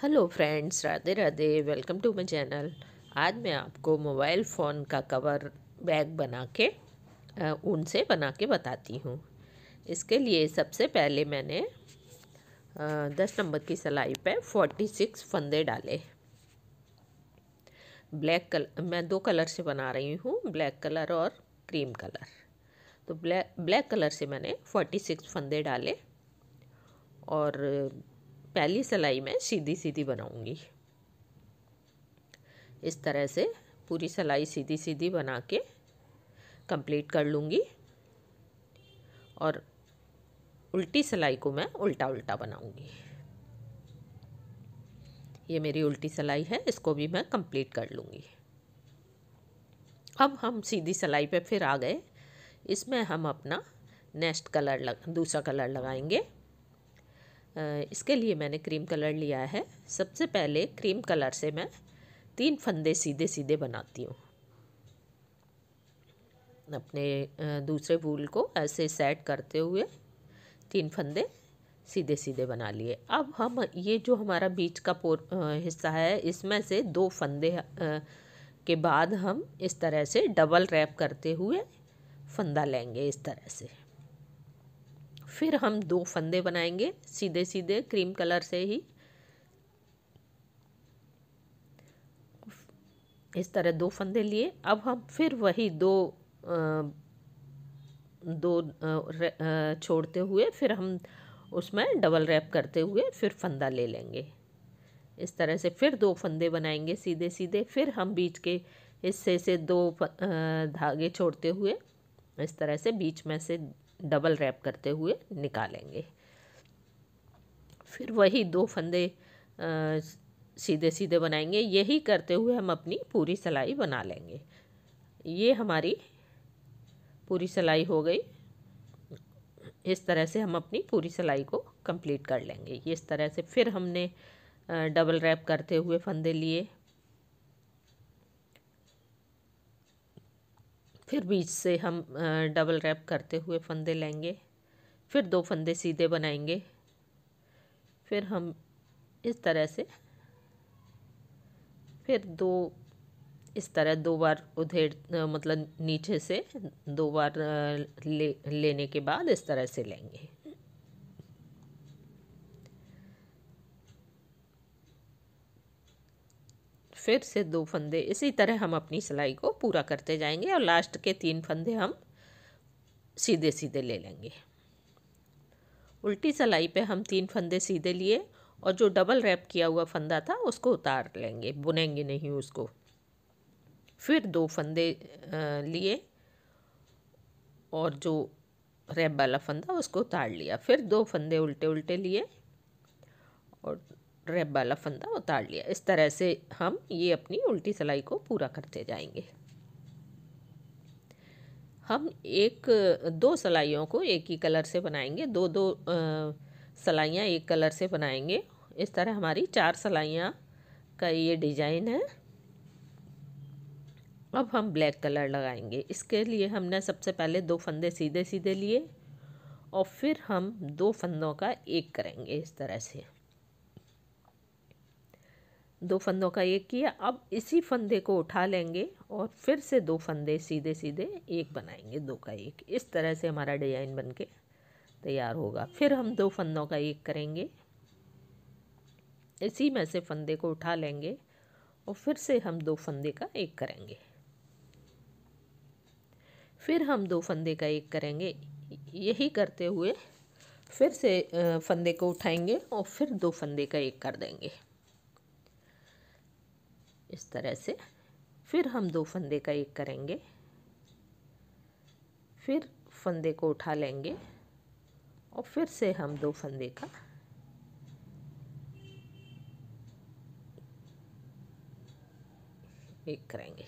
hello friends Radhe Radhe welcome to my channel आज मैं आपको मोबाइल फ़ोन का कवर बैग बना के ऊन से बना के बताती हूँ इसके लिए सबसे पहले मैंने दस नंबर की सिलाई पे फोर्टी सिक्स फंदे डाले ब्लैक कलर मैं दो कलर से बना रही हूँ ब्लैक कलर और क्रीम कलर तो ब्लैक ब्लैक कलर से मैंने फोर्टी सिक्स फंदे डाले और पहली सिलाई मैं सीधी सीधी बनाऊंगी इस तरह से पूरी सिलाई सीधी सीधी बना के कंप्लीट कर लूँगी और उल्टी सिलाई को मैं उल्टा उल्टा बनाऊँगी ये मेरी उल्टी सिलाई है इसको भी मैं कंप्लीट कर लूँगी अब हम सीधी सिलाई पे फिर आ गए इसमें हम अपना नेक्स्ट कलर लग दूसरा कलर लगाएंगे इसके लिए मैंने क्रीम कलर लिया है सबसे पहले क्रीम कलर से मैं तीन फंदे सीधे सीधे बनाती हूँ अपने दूसरे फूल को ऐसे सेट करते हुए तीन फंदे सीधे सीधे बना लिए अब हम ये जो हमारा बीच का पोर हिस्सा है इसमें से दो फंदे के बाद हम इस तरह से डबल रैप करते हुए फंदा लेंगे इस तरह से फिर हम दो फंदे बनाएंगे सीधे सीधे क्रीम कलर से ही इस तरह दो फंदे लिए अब हम फिर वही दो आ, दो आ, छोड़ते हुए फिर हम उसमें डबल रैप करते हुए फिर फंदा ले लेंगे इस तरह से फिर दो फंदे बनाएंगे सीधे सीधे फिर हम बीच के हिस्से से दो धागे छोड़ते हुए इस तरह से बीच में से डबल रैप करते हुए निकालेंगे फिर वही दो फंदे आ, सीधे सीधे बनाएंगे यही करते हुए हम अपनी पूरी सिलाई बना लेंगे ये हमारी पूरी सिलाई हो गई इस तरह से हम अपनी पूरी सिलाई को कंप्लीट कर लेंगे इस तरह से फिर हमने डबल रैप करते हुए फंदे लिए फिर बीच से हम डबल रैप करते हुए फंदे लेंगे फिर दो फंदे सीधे बनाएंगे फिर हम इस तरह से फिर दो इस तरह दो बार उधेड़ मतलब नीचे से दो बार ले लेने के बाद इस तरह से लेंगे फिर से दो फंदे इसी तरह हम अपनी सिलाई को पूरा करते जाएंगे और लास्ट के तीन फंदे हम सीधे सीधे ले लेंगे उल्टी सिलाई पे हम तीन फंदे सीधे लिए और जो डबल रैप किया हुआ फंदा था उसको उतार लेंगे बुनेंगे नहीं उसको फिर दो फंदे लिए और जो रैप वाला फंदा उसको उतार लिया फिर दो फंदे उल्टे उल्टे लिए और रेब वाला फंदा उतार लिया इस तरह से हम ये अपनी उल्टी सिलाई को पूरा करते जाएंगे हम एक दो सलाइयों को एक ही कलर से बनाएंगे दो दो सलाइयाँ एक कलर से बनाएंगे इस तरह हमारी चार सलाइयाँ का ये डिजाइन है अब हम ब्लैक कलर लगाएंगे इसके लिए हमने सबसे पहले दो फंदे सीधे सीधे लिए और फिर हम दो फंदों का एक करेंगे इस तरह से दो फंदों का एक किया अब इसी फंदे को उठा लेंगे और फिर से दो फंदे सीधे सीधे एक बनाएंगे दो का एक इस तरह से हमारा डिजाइन बन के तैयार होगा फिर हम दो फंदों का एक करेंगे इसी में से फंदे को उठा लेंगे और फिर से हम दो फंदे का एक करेंगे फिर हम दो फंदे का एक करेंगे यही करते हुए फिर से फंदे को उठाएंगे और फिर दो फंदे का एक कर देंगे इस तरह से फिर हम दो फंदे का एक करेंगे फिर फंदे को उठा लेंगे और फिर से हम दो फंदे का एक करेंगे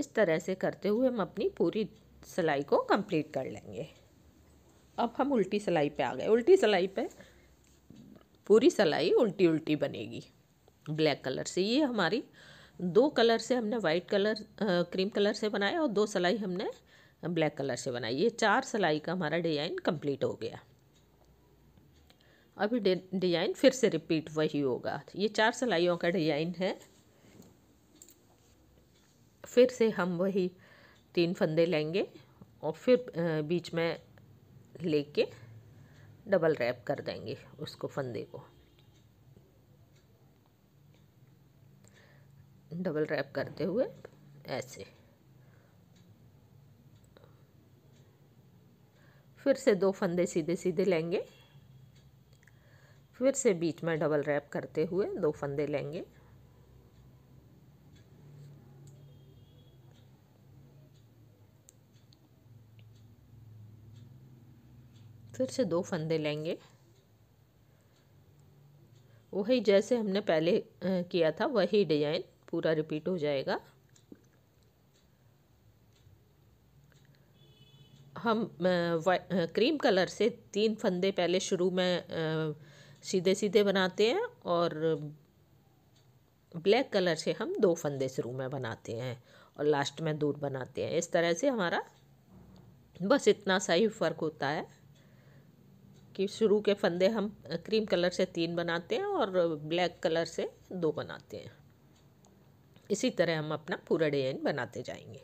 इस तरह से करते हुए हम अपनी पूरी सिलाई को कंप्लीट कर लेंगे अब हम उल्टी सिलाई पे आ गए उल्टी सिलाई पे पूरी सिलाई उल्टी उल्टी बनेगी ब्लैक कलर से ये हमारी दो कलर से हमने वाइट कलर आ, क्रीम कलर से बनाया और दो सिलाई हमने ब्लैक कलर से बनाई ये चार सिलाई का हमारा डिजाइन कंप्लीट हो गया अभी डिजाइन फिर से रिपीट वही होगा ये चार सिलाइयों का डिजाइन है फिर से हम वही तीन फंदे लेंगे और फिर बीच में लेके डबल रैप कर देंगे उसको फंदे को डबल रैप करते हुए ऐसे फिर से दो फंदे सीधे सीधे लेंगे फिर से बीच में डबल रैप करते हुए दो फंदे लेंगे फिर से दो फंदे लेंगे वही जैसे हमने पहले किया था वही डिजाइन पूरा रिपीट हो जाएगा हम क्रीम कलर से तीन फंदे पहले शुरू में सीधे सीधे बनाते हैं और ब्लैक कलर से हम दो फंदे शुरू में बनाते हैं और लास्ट में दूर बनाते हैं इस तरह से हमारा बस इतना सा ही फ़र्क होता है कि शुरू के फंदे हम क्रीम कलर से तीन बनाते हैं और ब्लैक कलर से दो बनाते हैं इसी तरह हम अपना पूरा डिजाइन बनाते जाएंगे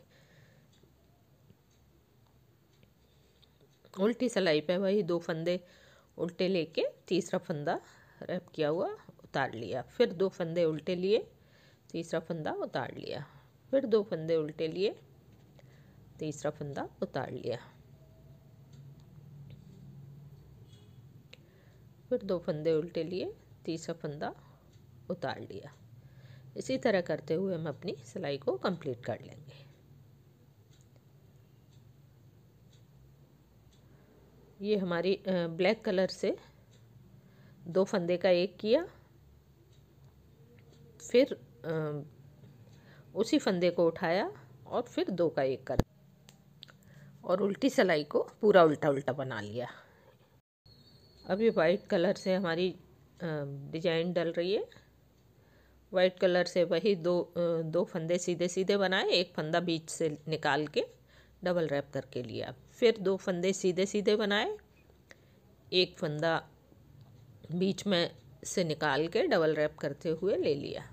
उल्टी सलाई पे वही दो फंदे उल्टे लेके तीसरा फंदा रैप किया हुआ उतार लिया फिर दो फंदे उल्टे लिए तीसरा फंदा उतार लिया फिर दो फंदे उल्टे लिए तीसरा फंदा उतार लिया फिर दो फंदे उल्टे लिए तीसरा फंदा उतार लिया इसी तरह करते हुए हम अपनी सिलाई को कंप्लीट कर लेंगे ये हमारी ब्लैक कलर से दो फंदे का एक किया फिर उसी फंदे को उठाया और फिर दो का एक कर और उल्टी सिलाई को पूरा उल्टा उल्टा बना लिया अभी वाइट कलर से हमारी डिजाइन डल रही है वाइट कलर से वही दो दो फंदे सीधे सीधे बनाए एक फंदा बीच से निकाल के डबल रैप करके लिया फिर दो फंदे सीधे सीधे बनाए एक फंदा बीच में से निकाल के डबल रैप करते हुए ले लिया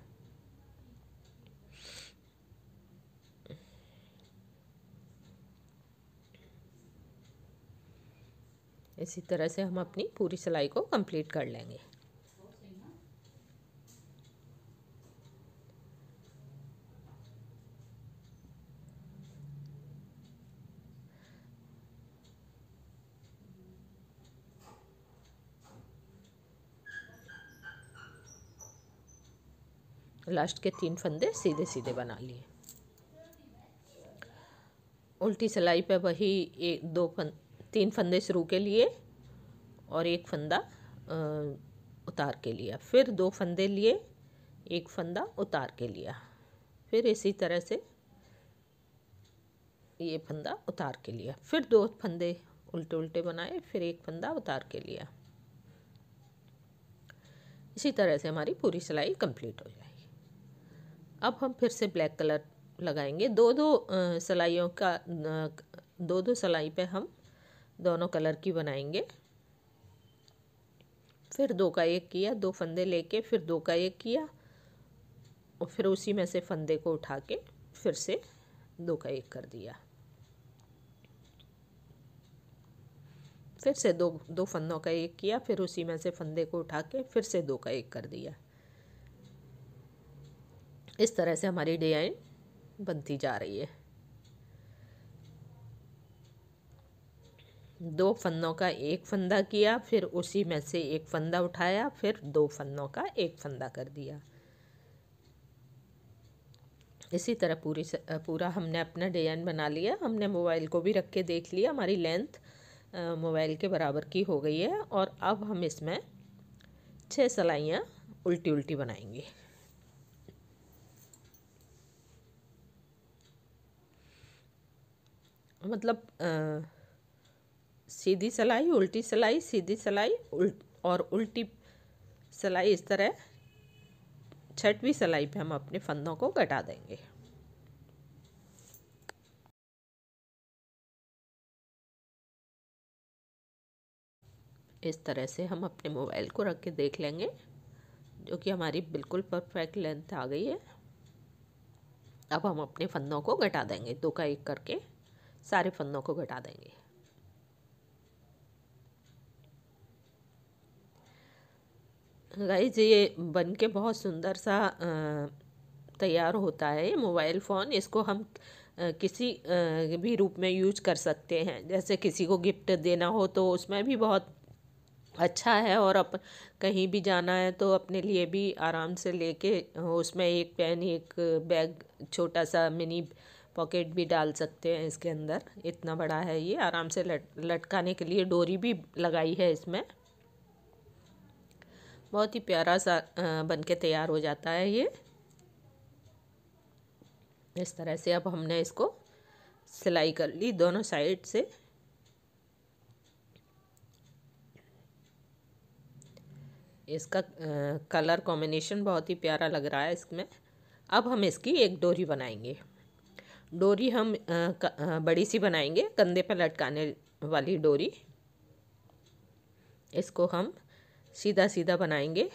इसी तरह से हम अपनी पूरी सिलाई को कंप्लीट कर लेंगे लास्ट के तीन फंदे सीधे सीधे बना लिए उल्टी सिलाई पे वही एक दो फंद तीन फंदे शुरू के लिए और एक फंदा उतार के लिया फिर दो फंदे लिए एक फंदा उतार के लिया फिर इसी तरह से ये फंदा उतार के लिया फिर दो फंदे उल्टे उल्टे बनाए फिर एक फंदा उतार के लिया इसी तरह से हमारी पूरी सिलाई कंप्लीट हो जाएगी अब हम फिर से ब्लैक कलर लगाएंगे दो दो सिलाइयों का दो दो सिलाई पे हम दोनों कलर की बनाएंगे फिर दो का एक किया दो फंदे लेके फिर दो का एक किया और फिर उसी में से फंदे को उठा के फिर से दो का एक कर दिया फिर से दो दो फंदों का एक किया फिर उसी में से फंदे को उठा के फिर से दो का एक कर दिया इस तरह से हमारी डिजाइन बनती जा रही है दो फंदों का एक फंदा किया फिर उसी में से एक फंदा उठाया फिर दो फंदों का एक फंदा कर दिया इसी तरह पूरी पूरा हमने अपना डिजाइन बना लिया हमने मोबाइल को भी रख के देख लिया हमारी लेंथ मोबाइल के बराबर की हो गई है और अब हम इसमें छः सलाइयाँ उल्टी उल्टी बनाएंगे मतलब आ, सीधी सिलाई उल्टी सिलाई सीधी सिलाई उल्ट और उल्टी सलाई इस तरह छठवीं सिलाई पे हम अपने फंदों को घटा देंगे इस तरह से हम अपने मोबाइल को रख के देख लेंगे जो कि हमारी बिल्कुल परफेक्ट लेंथ आ गई है अब हम अपने फंदों को घटा देंगे दो का एक करके सारे फंदों को घटा देंगे गाइज ये बन के बहुत सुंदर सा तैयार होता है मोबाइल फ़ोन इसको हम किसी भी रूप में यूज कर सकते हैं जैसे किसी को गिफ्ट देना हो तो उसमें भी बहुत अच्छा है और अप कहीं भी जाना है तो अपने लिए भी आराम से लेके उसमें एक पेन एक बैग छोटा सा मिनी पॉकेट भी डाल सकते हैं इसके अंदर इतना बड़ा है ये आराम से लट लटकाने के लिए डोरी भी लगाई है इसमें बहुत ही प्यारा सा बन के तैयार हो जाता है ये इस तरह से अब हमने इसको सिलाई कर ली दोनों साइड से इसका कलर कॉम्बिनेशन बहुत ही प्यारा लग रहा है इसमें अब हम इसकी एक डोरी बनाएंगे डोरी हम आ, क, आ, बड़ी सी बनाएंगे कंधे पर लटकाने वाली डोरी इसको हम सीधा सीधा बनाएंगे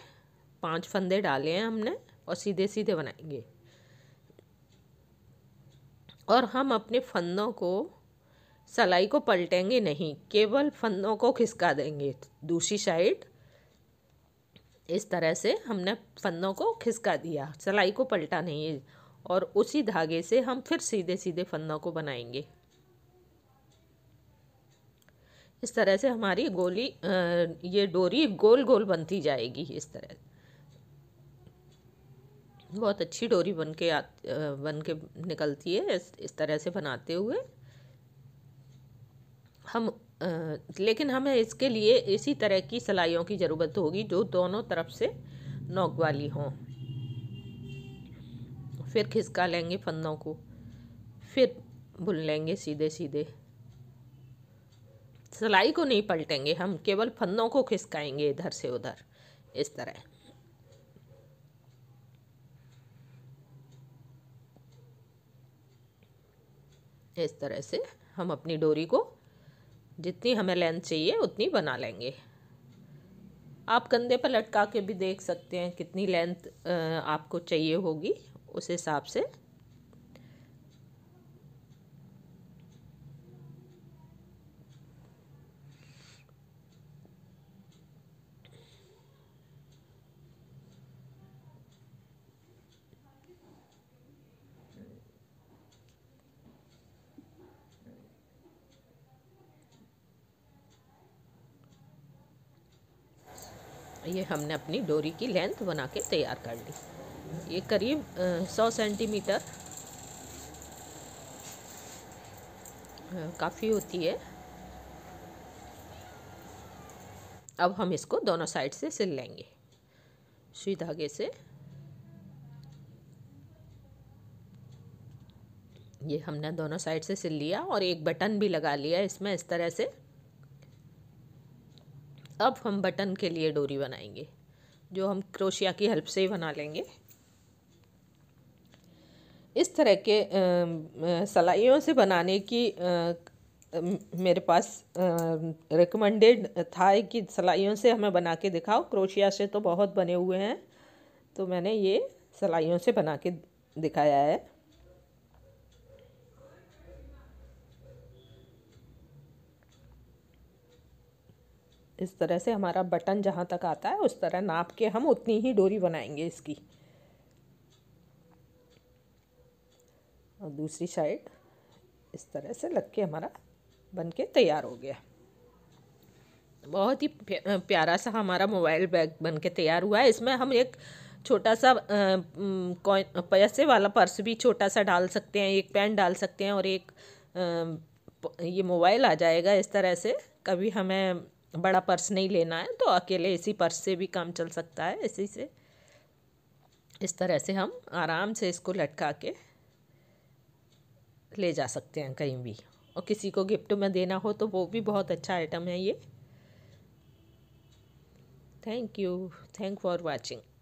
पांच फंदे डाले हैं हमने और सीधे सीधे बनाएंगे और हम अपने फंदों को सलाई को पलटेंगे नहीं केवल फंदों को खिसका देंगे दूसरी साइड इस तरह से हमने फंदों को खिसका दिया सलाई को पलटा नहीं और उसी धागे से हम फिर सीधे सीधे फंदों को बनाएंगे इस तरह से हमारी गोली ये डोरी गोल गोल बनती जाएगी इस तरह बहुत अच्छी डोरी बन के आ, बन के निकलती है इस, इस तरह से बनाते हुए हम आ, लेकिन हमें इसके लिए इसी तरह की सिलाइयों की ज़रूरत होगी जो दोनों तरफ से नोक वाली हों फिर खिसका लेंगे फंदों को फिर बुन लेंगे सीधे सीधे सिलाई को नहीं पलटेंगे हम केवल फंदों को खिसकाएंगे इधर से उधर इस तरह इस तरह से हम अपनी डोरी को जितनी हमें लेंथ चाहिए उतनी बना लेंगे आप कंधे पर लटका के भी देख सकते हैं कितनी लेंथ आपको चाहिए होगी उस हिसाब से ये हमने अपनी डोरी की लेंथ बना के तैयार कर ली ये करीब सौ सेंटीमीटर काफ़ी होती है अब हम इसको दोनों साइड से सिल लेंगे सुई धागे से ये हमने दोनों साइड से सिल लिया और एक बटन भी लगा लिया इसमें इस तरह से अब हम बटन के लिए डोरी बनाएंगे जो हम क्रोशिया की हेल्प से ही बना लेंगे इस तरह के सलाइयों से बनाने की आ, मेरे पास रिकमेंडेड था कि सलाइयों से हमें बना के दिखाओ क्रोशिया से तो बहुत बने हुए हैं तो मैंने ये सलाइयों से बना के दिखाया है इस तरह से हमारा बटन जहाँ तक आता है उस तरह नाप के हम उतनी ही डोरी बनाएंगे इसकी और दूसरी साइड इस तरह से लग के हमारा बन के तैयार हो गया बहुत ही प्यारा सा हमारा मोबाइल बैग बन के तैयार हुआ है इसमें हम एक छोटा सा पैसे वाला पर्स भी छोटा सा डाल सकते हैं एक पेन डाल सकते हैं और एक आ, ये मोबाइल आ जाएगा इस तरह से कभी हमें बड़ा पर्स नहीं लेना है तो अकेले इसी पर्स से भी काम चल सकता है इसी से इस तरह से हम आराम से इसको लटका के ले जा सकते हैं कहीं भी और किसी को गिफ्ट में देना हो तो वो भी बहुत अच्छा आइटम है ये thank you thank for watching